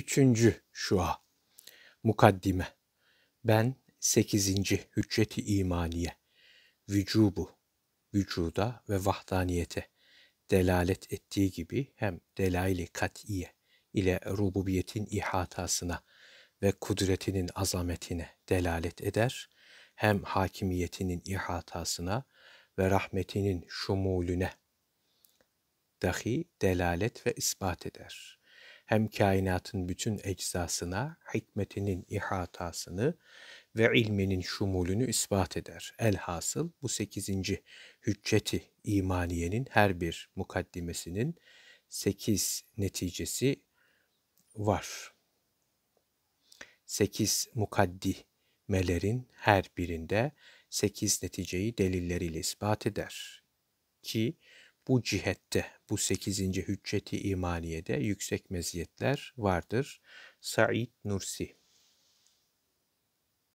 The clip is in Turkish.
Üçüncü şua, mukaddime. Ben sekizinci hücreti imaniye. Vücubu, vücuda ve vahdaniyete delalet ettiği gibi hem delail-i kat'iye ile rububiyetin ihatasına ve kudretinin azametine delalet eder, hem hakimiyetinin ihatasına ve rahmetinin şumulüne dahi delalet ve ispat eder.'' hem kainatın bütün eczasına hikmetinin ihatasını ve ilminin şumulünü ispat eder. Elhasıl bu sekizinci hücceti imaniyenin her bir mukaddimesinin sekiz neticesi var. Sekiz mukaddimelerin her birinde sekiz neticeyi delilleriyle ispat eder ki bu cihette, bu 8. hücceti imaniyede yüksek meziyetler vardır. Said Nursi